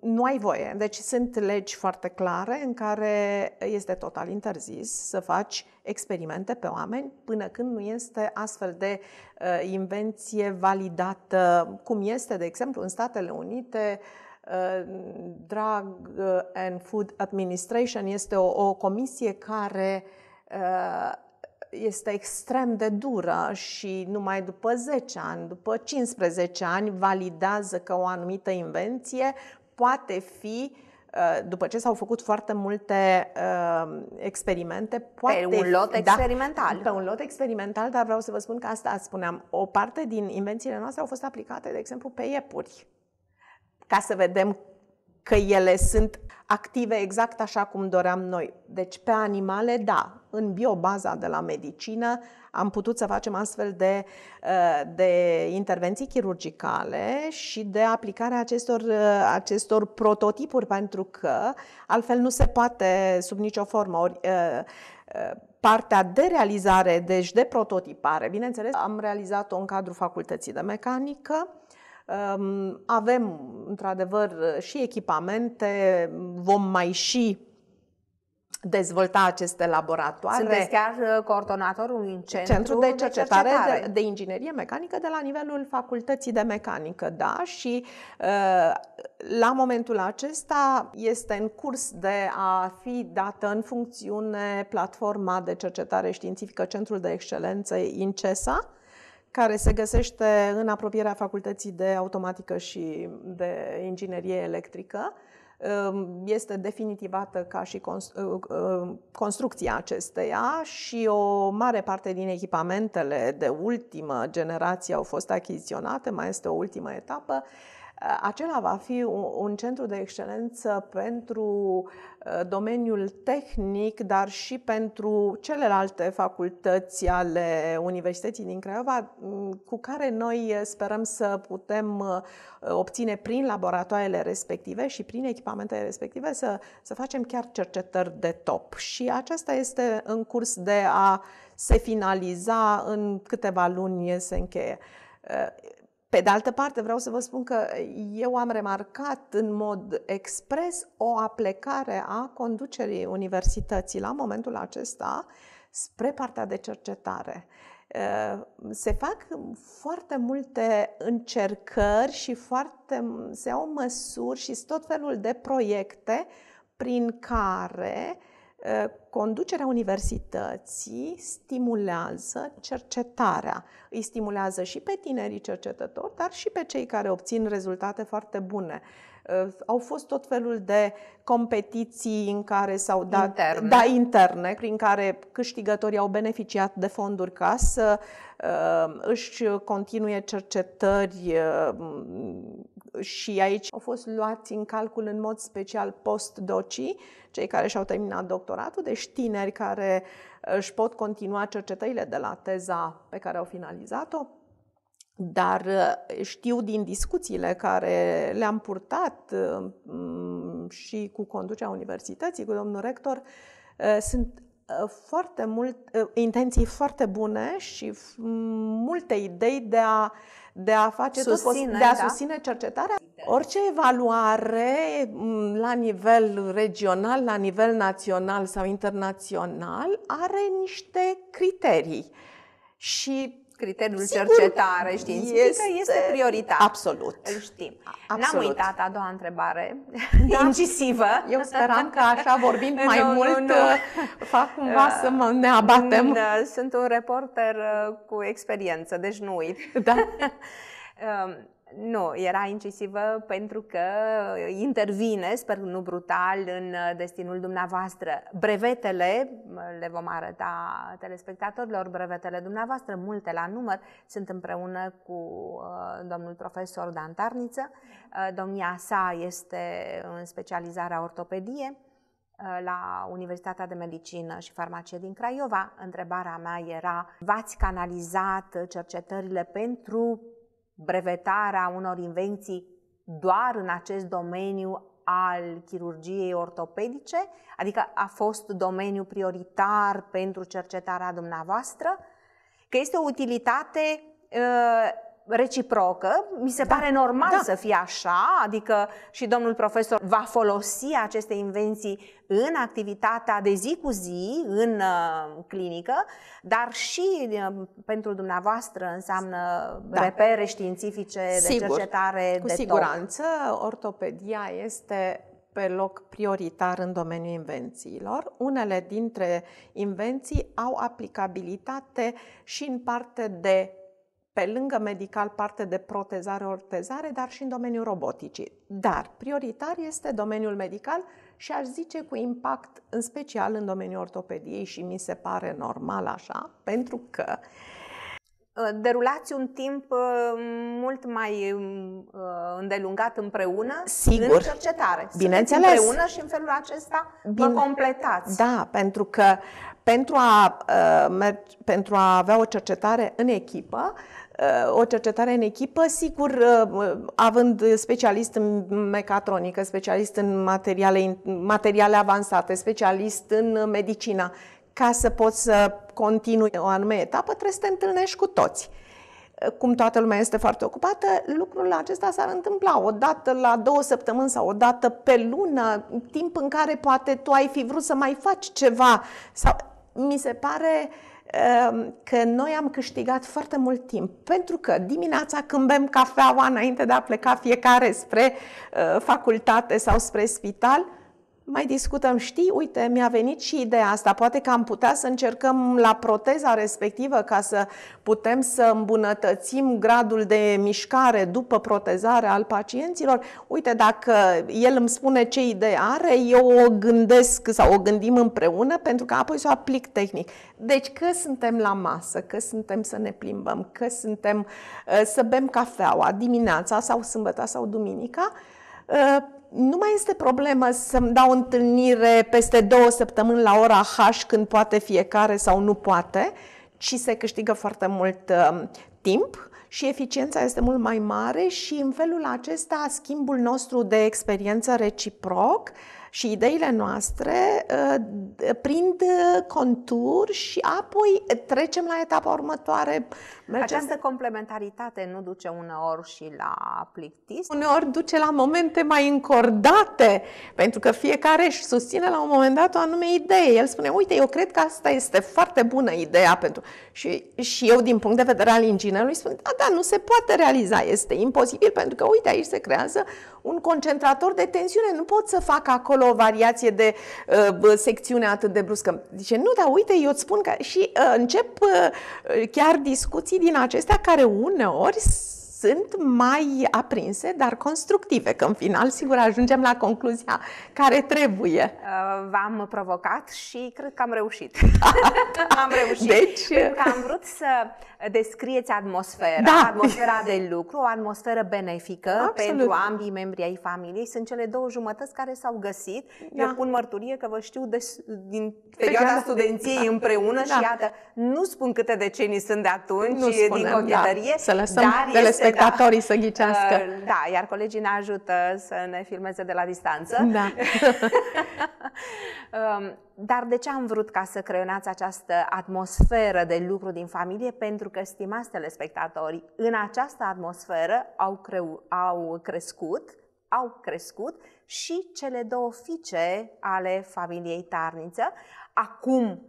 nu ai voie. Deci sunt legi foarte clare în care este total interzis să faci experimente pe oameni până când nu este astfel de uh, invenție validată, cum este, de exemplu, în Statele Unite. Uh, Drug uh, and Food Administration este o, o comisie care uh, este extrem de dură și numai după 10 ani, după 15 ani validează că o anumită invenție poate fi uh, după ce s-au făcut foarte multe uh, experimente, poate pe un lot da, experimental. Da, pe un lot experimental, dar vreau să vă spun că asta spuneam. O parte din invențiile noastre au fost aplicate, de exemplu, pe iepuri. Ca să vedem că ele sunt active exact așa cum doream noi. Deci pe animale, da, în biobaza de la medicină am putut să facem astfel de, uh, de intervenții chirurgicale și de aplicarea acestor, uh, acestor prototipuri, pentru că altfel nu se poate sub nicio formă. Ori, uh, partea de realizare, deci de prototipare, bineînțeles, am realizat-o în cadrul Facultății de Mecanică, avem, într-adevăr, și echipamente, vom mai și dezvolta aceste laboratoare. Sunteți chiar uh, coordonatorul unui centru, centru de cercetare, de, cercetare. De, de inginerie mecanică de la nivelul facultății de mecanică, da, și uh, la momentul acesta este în curs de a fi dată în funcțiune platforma de cercetare științifică, Centrul de Excelență INCESA, care se găsește în apropierea facultății de automatică și de inginerie electrică. Um, este definitivată ca și uh, uh, construcția acesteia și o mare parte din echipamentele de ultimă generație au fost achiziționate, mai este o ultimă etapă. Acela va fi un, centru de excelență pentru uh, domeniul tehnic, dar și pentru celelalte facultăți ale Universității din Craiova, mm, cu care noi sperăm să putem uh, obține prin laboratoarele respective și prin echipamentele respective să, să facem chiar cercetări de top. Și aceasta este în curs de a se finaliza, în câteva luni se încheie uh, pe de altă parte, vreau să vă spun că eu am remarcat în mod expres o aplecare a conducerii universității la momentul acesta spre partea de cercetare. Se fac foarte multe încercări și foarte, se au măsuri și tot felul de proiecte prin care Ă, conducerea universității stimulează cercetarea. Îi stimulează și pe tinerii cercetători, dar și pe cei care obțin rezultate foarte bune Eh, au fost tot felul de competiții în care s-au dat interne. Da, interne, prin care câștigătorii au beneficiat de fonduri ca să eh, își continue cercetări eh, și aici au fost luați în calcul în mod special post-docii, cei care și-au terminat doctoratul, deci tineri care își pot continua cercetările de la teza pe care au finalizat-o, dar eh, știu din discuțiile care le-am purtat eh, mm, și cu conducerea universității, cu domnul rector, eh, sunt foarte mult, intenții foarte bune și mm, multe idei de a, de a face susține, tot, de a da. susține da? cercetarea. Orice evaluare mm, la nivel regional, la nivel național sau internațional are niște criterii și criteriul Sigur, cercetare științifică este, este prioritar. Absolut. Îl știm. Absolut. N-am uitat a doua întrebare, da? incisivă. Eu speram că așa vorbind mai nu, mult, nu, nu. Uh, fac cumva uh, să mă ne abatem. Mm, uh, sunt un reporter uh, cu experiență, deci nu uit. Da. Um, nu, era incisivă pentru că intervine, sper nu brutal, în destinul dumneavoastră. Brevetele, le vom arăta telespectatorilor, brevetele dumneavoastră, multe la număr, sunt împreună cu uh, domnul profesor Dan Tarniță. Uh, domnia sa este în specializarea ortopedie uh, la Universitatea de Medicină și Farmacie din Craiova. Întrebarea mea era, v-ați canalizat cercetările pentru brevetarea unor invenții doar în acest domeniu al chirurgiei ortopedice, adică a fost domeniu prioritar pentru cercetarea dumneavoastră, că este o utilitate uh, reciprocă. Mi se da. pare normal da. să fie așa, adică și domnul profesor va folosi aceste invenții în activitatea de zi cu zi, în uh, clinică, dar și uh, pentru dumneavoastră înseamnă da. repere științifice Sigur. de cercetare cu de siguranță, top. ortopedia este pe loc prioritar în domeniul invențiilor. Unele dintre invenții au aplicabilitate și în parte de pe lângă medical, parte de protezare, ortezare, dar și în domeniul roboticii. Dar prioritar este domeniul medical și aș zice cu impact în special în domeniul ortopediei și mi se pare normal așa, pentru că ă, Derulați un timp ă, mult mai ă, îndelungat împreună Sigur. în cercetare. Bineînțeles. împreună și în felul acesta Bine. vă completați. Da, pentru că pentru a, pentru a avea o cercetare în echipă, Uh, o cercetare în echipă, sigur, uh, având specialist în mecatronică, specialist în materiale, materiale avansate, specialist în medicină, ca să poți să continui o anume etapă, trebuie să te întâlnești cu toți. Uh, cum toată lumea este foarte ocupată, lucrul acesta s-ar întâmpla o dată la două săptămâni sau o dată pe lună, timp în care poate tu ai fi vrut să mai faci ceva. Sau, mi se pare uh, Ehm, că noi am câștigat foarte mult timp, pentru că dimineața când bem cafeaua înainte de a pleca fiecare spre eh, facultate sau spre spital, mai discutăm, știi, uite, mi-a venit și ideea asta, poate că am putea să încercăm la proteza respectivă ca să putem să îmbunătățim gradul de mișcare după protezare al pacienților. Uite, dacă el îmi spune ce idee are, eu o gândesc sau o gândim împreună pentru că apoi să o aplic tehnic. Deci că suntem la masă, că suntem să ne plimbăm, că suntem uh, să bem cafeaua dimineața sau sâmbătă sau duminica, uh, nu mai este problemă să-mi dau întâlnire peste două săptămâni la ora H când poate fiecare sau nu poate, ci se câștigă foarte mult uh, timp și eficiența este mult mai mare și în felul acesta schimbul nostru de experiență reciproc uh, și ideile noastre uh, prind uh, contur și apoi trecem la etapa următoare. Mergem... Această complementaritate nu duce uneori și la plictis? Uneori duce la momente mai încordate, pentru că fiecare își susține la un moment dat o anume idee. El spune, uite, eu cred că asta este foarte bună ideea pentru... Și, și eu, din punct de vedere al inginerului, spun, da, da, nu se poate realiza, este imposibil, pentru că, uite, aici se creează un concentrator de tensiune, nu pot să fac acolo acolo o variație de uh, secțiune atât de bruscă. Zice, nu, dar uite, eu îți spun că... Și uh, încep uh, chiar discuții din acestea care uneori sunt mai aprinse, dar constructive, că în final, sigur, ajungem la concluzia care trebuie. Uh, v-am provocat și cred că am reușit. am reușit. Deci... Pentru că am vrut să descrieți atmosfera, da. atmosfera de lucru, o atmosferă benefică Absolut. pentru ambii membri ai familiei. Sunt cele două jumătăți care s-au găsit. Da. Eu pun mărturie că vă știu de, din deci, perioada studenției da. împreună da. și iată, nu spun câte decenii sunt de atunci nu spunem, din cochetărie, da. să lăsăm dar este spectatorii da. să ghicească. Uh, da, iar colegii ne ajută să ne filmeze de la distanță. Da. Um, dar de ce am vrut ca să creionați această atmosferă de lucru din familie? Pentru că, stimați telespectatori, în această atmosferă au, creu, au crescut, au crescut și cele două fiice ale familiei Tarniță. Acum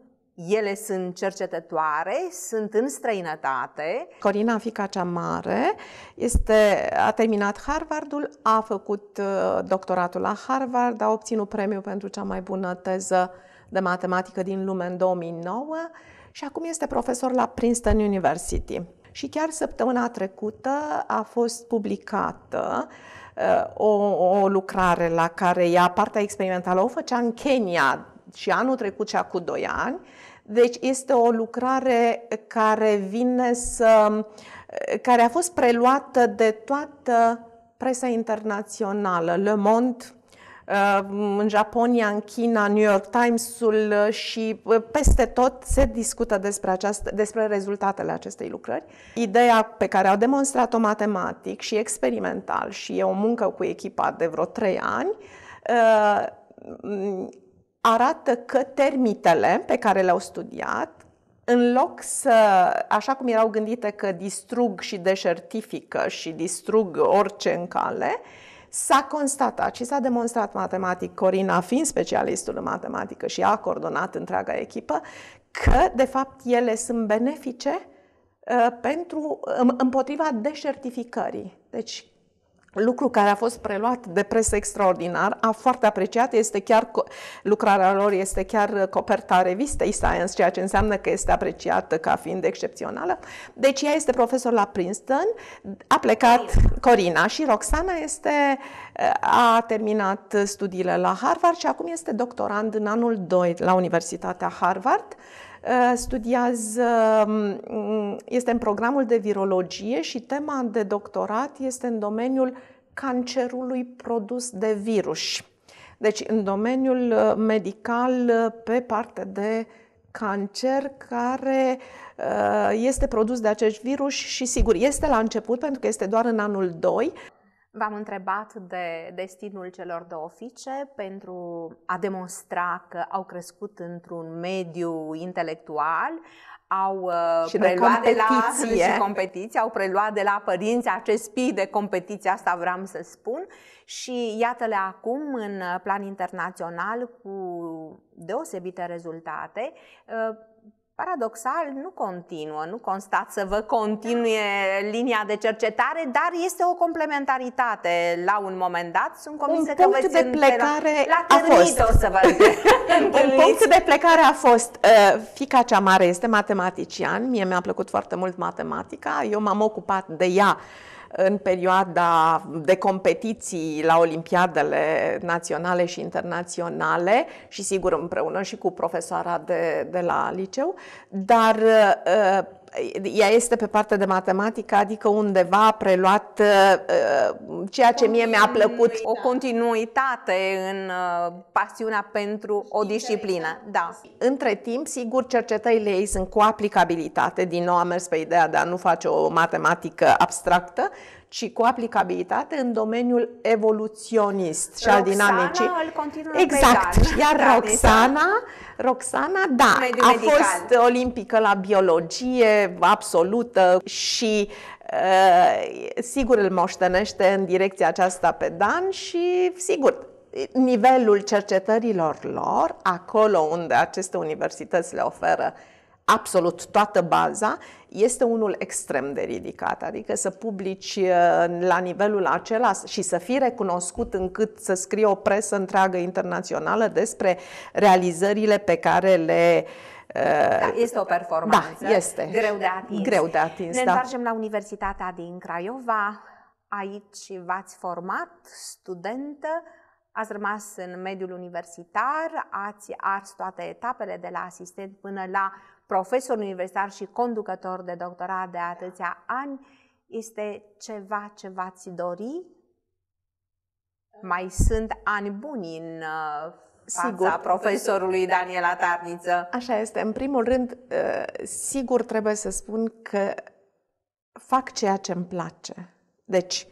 ele sunt cercetătoare, sunt în străinătate. Corina, fica cea mare, este, a terminat Harvardul, a făcut uh, doctoratul la Harvard, a obținut premiul pentru cea mai bună teză de matematică din lume în 2009 și acum este profesor la Princeton University. Și chiar săptămâna trecută a fost publicată uh, o, o lucrare la care ea, partea experimentală, o făcea în Kenya, și anul trecut și acum 2 ani. Deci este o lucrare care vine să care a fost preluată de toată presa internațională, Le Monde, uh, în Japonia, în China, New York Times-ul uh, și uh, peste tot se discută despre, această, despre rezultatele acestei lucrări. Ideea pe care au demonstrat-o matematic și experimental și e o muncă cu echipa de vreo trei ani, arată că termitele pe care le-au studiat, în loc să, așa cum erau gândite că distrug și deșertifică și distrug orice în cale, s-a constatat și s-a demonstrat matematic, Corina fiind specialistul în matematică și a coordonat întreaga echipă, că de fapt ele sunt benefice uh, pentru, împotriva deșertificării. Deci lucru care a fost preluat de presă extraordinar, a foarte apreciat, este chiar lucrarea lor este chiar coperta revistei Science, ceea ce înseamnă că este apreciată ca fiind excepțională. Deci ea este profesor la Princeton, a plecat Corina și Roxana este a terminat studiile la Harvard și acum este doctorand în anul 2 la Universitatea Harvard Eh, studiază, mm, este în programul de virologie și tema de doctorat este în domeniul cancerului produs de virus. Deci în domeniul eh, medical eh, pe parte de cancer care este produs de acest virus și sigur este la început pentru că este doar în anul 2. V-am întrebat de destinul celor două fiice pentru a demonstra că au crescut într-un mediu intelectual, au uh, și preluat de, competiție. de la și competiție, au preluat de la părinți acest spirit de competiție, asta vreau să spun. Și iată-le acum în plan internațional cu deosebite rezultate uh, Paradoxal, nu continuă, nu constat să vă continue linia de cercetare, dar este o complementaritate la un moment dat. Sunt convinsă că veți de plecare la, la a fost. O să vă un punct de plecare a fost. Uh, fica cea mare este matematician, mie mi-a plăcut foarte mult matematica, eu m-am ocupat de ea în perioada de competiții la Olimpiadele naționale și internaționale și sigur împreună și cu profesoara de, de la liceu, dar uh, ea este pe partea de matematică, adică undeva a preluat uh, uh, ceea ce mie mi-a plăcut. O continuitate în uh, pasiunea pentru o disciplină. Da. Între timp, sigur, cercetările ei sunt cu aplicabilitate. Din nou am mers pe ideea de a nu face o matematică abstractă, ci cu aplicabilitate în domeniul evoluționist Roxana și al dinamicii. exact. Iar da, Roxana, Roxana, da, a medical. fost olimpică la biologie absolută și uh, sigur îl moștenește în direcția aceasta pe Dan și sigur nivelul cercetărilor lor, acolo unde aceste universități le oferă absolut toată baza, este unul extrem de ridicat, adică să publici uh, la nivelul acela și să fii recunoscut încât să scrie o presă întreagă internațională despre realizările pe care le uh, da, este o performanță da, este. greu de atins. Greu de atins ne da. întoarcem la Universitatea din Craiova. Aici v-ați format studentă, ați rămas în mediul universitar, ați ars toate etapele de la asistent până la profesor universitar și conducător de doctorat de atâția ani, este ceva ce v-ați dori? Mai sunt ani buni în uh, fața sigur. profesorului Daniela Tarniță. Așa este. În primul rând, uh, sigur trebuie să spun că fac ceea ce îmi place. Deci,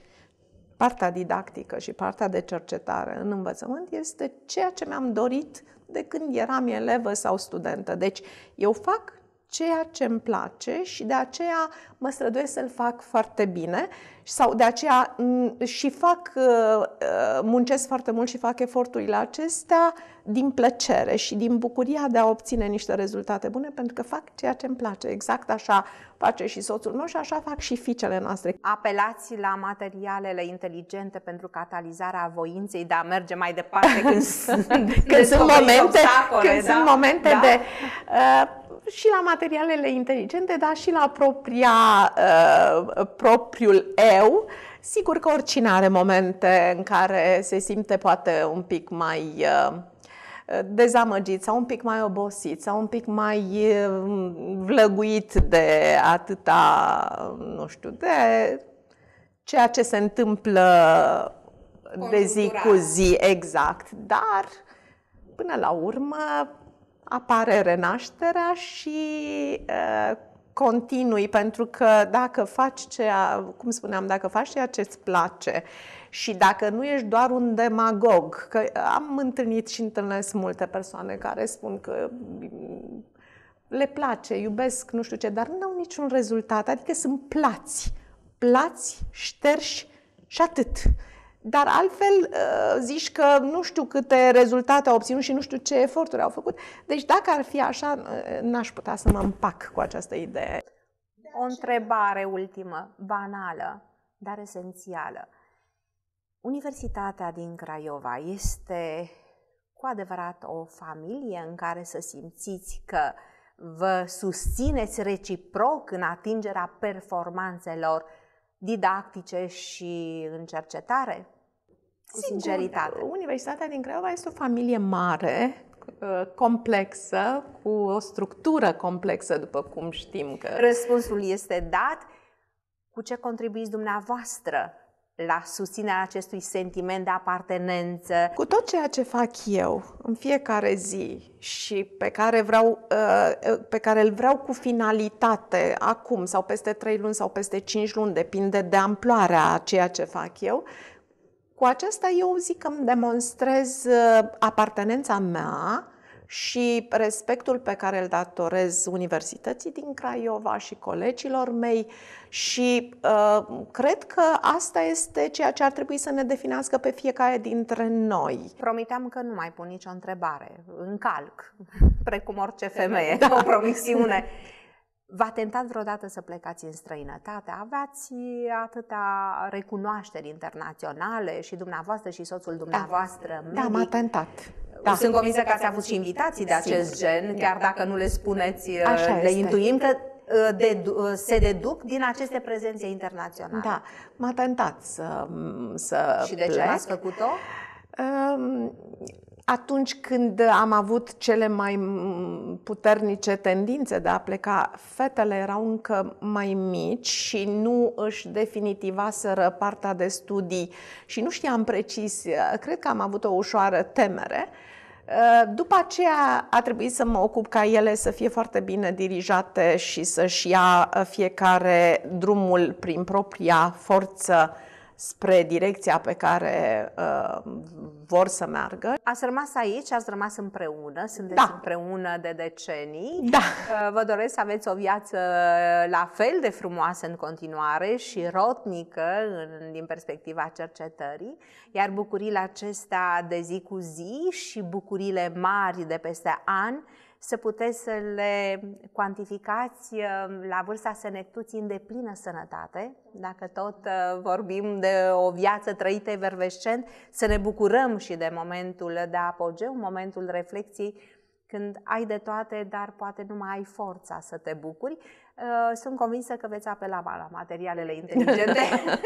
partea didactică și partea de cercetare în învățământ este ceea ce mi-am dorit de când eram elevă sau studentă. Deci eu fac ceea ce îmi place și de aceea mă străduiesc să-l fac foarte bine sau de aceea mm, și fac, uh, uh, muncesc foarte mult și fac eforturile acestea din plăcere și din bucuria de a obține niște rezultate bune, pentru că fac ceea ce îmi place. Exact așa face și soțul meu și așa fac și fiicele noastre. Apelați la materialele inteligente pentru catalizarea voinței de a merge mai departe când, când sunt momente, obstacole, când da? sunt momente da? de... Uh, și la materialele inteligente, dar și la propria, uh, propriul greu. Sigur că oricine are momente în care se simte poate un pic mai uh, dezamăgit sau un pic mai obosit sau un pic mai uh, vlăguit de atâta, nu știu, de ceea ce se întâmplă de zi cu zi, exact. Dar, până la urmă, apare renașterea și uh, continui, pentru că dacă faci ceea, cum spuneam, dacă faci ceea ce îți place și dacă nu ești doar un demagog, că am întâlnit și întâlnesc multe persoane care spun că mm, le place, iubesc, nu știu ce, dar nu au niciun rezultat, adică sunt plați, plați, șterși și atât. Dar altfel uh, zici că nu știu câte rezultate au obținut și nu știu ce eforturi au făcut. Deci dacă ar fi așa, uh, n-aș putea să mă împac cu această idee. O întrebare ultimă, banală, dar esențială. Universitatea din Craiova este cu adevărat o familie în care să simțiți că vă susțineți reciproc în atingerea performanțelor didactice și în cercetare? Cu Sigur, sinceritate. Universitatea din Craiova este o familie mare, uh, complexă, cu o structură complexă, după cum știm că... Răspunsul este dat. Cu ce contribuiți dumneavoastră la susținerea acestui sentiment de apartenență. Cu tot ceea ce fac eu în fiecare zi și pe care, vreau, uh, uh, pe care îl vreau cu finalitate acum sau peste 3 luni sau peste 5 luni, depinde de amploarea a ceea ce fac eu, cu aceasta eu zic că îmi demonstrez uh, apartenența mea și respectul pe care îl datorez Universității din Craiova și colegilor mei și uh, cred că asta este ceea ce ar trebui să ne definească pe fiecare dintre noi. Promiteam că nu mai pun nicio întrebare, încalc, precum orice femeie, da. o promisiune. V-a tentat vreodată să plecați în străinătate? Aveați atâta recunoașteri internaționale și dumneavoastră și soțul da. dumneavoastră? Da, da m-a tentat. Da. Sunt convinsă că ați avut și invitații de acest Sigur. gen, chiar dacă nu le spuneți, Așa le este. intuim că uh, de, uh, se deduc din aceste prezențe internaționale. Da, m-a tentat să, să Și de plec. ce ați făcut-o? Um, atunci când am avut cele mai puternice tendințe de a pleca, fetele erau încă mai mici și nu își definitivaseră partea de studii și nu știam precis, cred că am avut o ușoară temere. După aceea a trebuit să mă ocup ca ele să fie foarte bine dirijate și să-și ia fiecare drumul prin propria forță spre direcția pe care uh, vor să meargă. Ați rămas aici, ați rămas împreună, sunteți da. împreună de decenii. Da. Uh, vă doresc să aveți o viață uh, la fel de frumoasă în continuare și rotnică în, din perspectiva cercetării, iar bucuriile acestea de zi cu zi și bucurile mari de peste ani să puteți să le cuantificați uh, la vârsta senectuții în deplină sănătate, dacă tot uh, vorbim de o viață trăită evervescent, să ne bucurăm și de momentul de apogeu, momentul reflexiei, când ai de toate, dar poate nu mai ai forța să te bucuri. Uh, sunt convinsă că veți apela la materialele inteligente.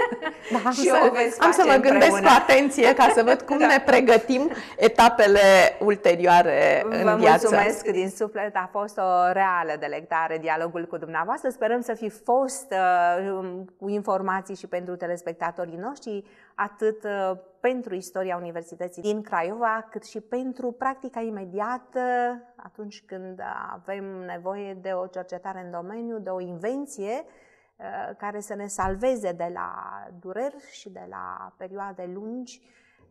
da, am și să, o veți am să mă împreună. gândesc cu atenție ca să văd cum da. ne pregătim etapele ulterioare Vă în viață. Vă mulțumesc din suflet, a fost o reală delectare dialogul cu dumneavoastră. Sperăm să fi fost uh, um, cu informații și pentru telespectatorii noștri atât uh, pentru istoria Universității din Craiova, cât și pentru practica imediată atunci când avem nevoie de o cercetare în domeniu, de o invenție uh, care să ne salveze de la dureri și de la perioade lungi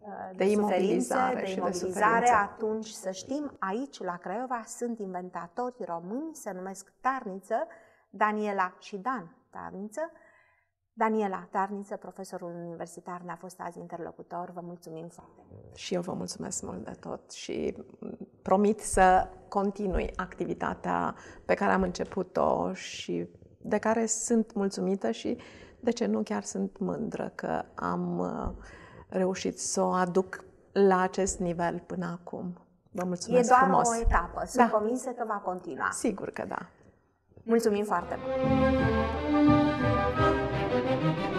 uh, de, de imobilizare, de, imobilizare și de atunci să știm, aici la Craiova sunt inventatori români, se numesc Tarniță, Daniela și Dan Tarniță, Daniela Tarniță, profesorul universitar, ne-a fost azi interlocutor. Vă mulțumim foarte mult. Și eu vă mulțumesc mult de tot și mm, promit să continui activitatea pe care am început-o și de care sunt mulțumită și, de ce nu, chiar sunt mândră că am uh, reușit să o aduc la acest nivel până acum. Vă mulțumesc E doar frumos. o etapă. Sunt da. convinsă că va continua. Sigur că da. Mulțumim foarte mult! thank you